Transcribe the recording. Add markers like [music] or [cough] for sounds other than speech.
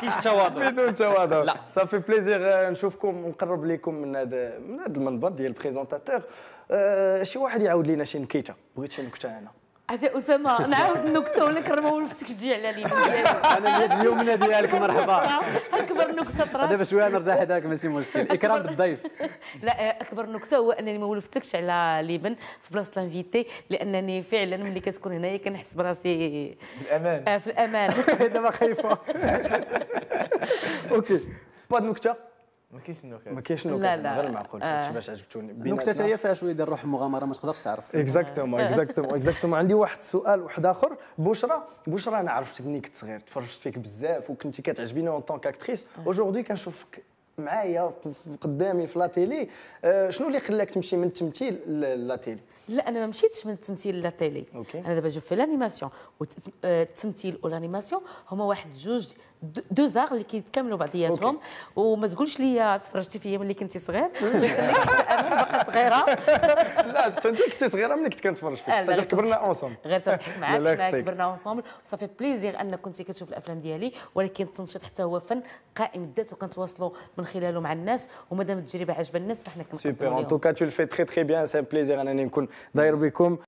كاينش تواضع بدون تواضع لا صافي بليزير euh, نشوفكم ونقرب لكم من هذا من هذا المنبر ديال البريزونتاتور euh, شي واحد يعاود لينا شي نكيته بغيت شي نكته انا عزيزي اسامه نعاود النكته ونكرمها نفسك تجي على لي انا جيت اليوم ناديها لك مرحبا اكبر نكته طرات دابا شويه نرجع حداك ماشي مشكل اكرام بالضيف [laughs] لا اكبر نكته هو انني ما ولفتكش على ليبن في بلاصه لانفيتي لانني فعلا ملي كتكون هنايا كنحس براسي بالامان آه، في الامان دابا [laughs] خايفه [laughs] اوكي بعد نكته ما كاينش النكت ما كاينش النكت لا لا غير المعقول هادشي آه. باش عجبتوني النكته هي فيها شويه ديال روح المغامره ما تقدرش تعرف اكزاكتومون اكزاكتومون اكزاكتومون عندي واحد السؤال واحد اخر بشرى بشرى انا عرفتك ملي كنت صغير تفرجت فيك بزاف وكنتي كتعجبيني اون طونك اكتريس اجوردي كنشوفك معايا قدامي في لاتيلي آه، شنو اللي خلاك تمشي من التمثيل لاتيلي لا انا ما مشيتش من التمثيل للتيلي انا دابا جو في لانيماسيون والتمثيل والانيماسيون هما واحد جوج دو زار اللي كيتكاملوا بعضياتهم وما تقولش لي تفرجتي فيا ملي كنتي صغير [laughs] انا باقا صغيره [laughs] لا انت كنتي صغيره ملي كنت كنتفرج فيك حتى آه، كبرنا اونصومبل غير تضحك معاك حنا [laughs] كبرنا اونصومبل صافي بليزير انك كنتي كتشوف الافلام ديالي ولكن التنشيط حتى هو فن قائم الذات وكنتواصلوا من من خلاله مع الناس ومادام التجربه عجبه الناس فاحنا كنقدموا سوبر ان توكا تو في تري تري بيان سي بليزير انني نكون داير بكم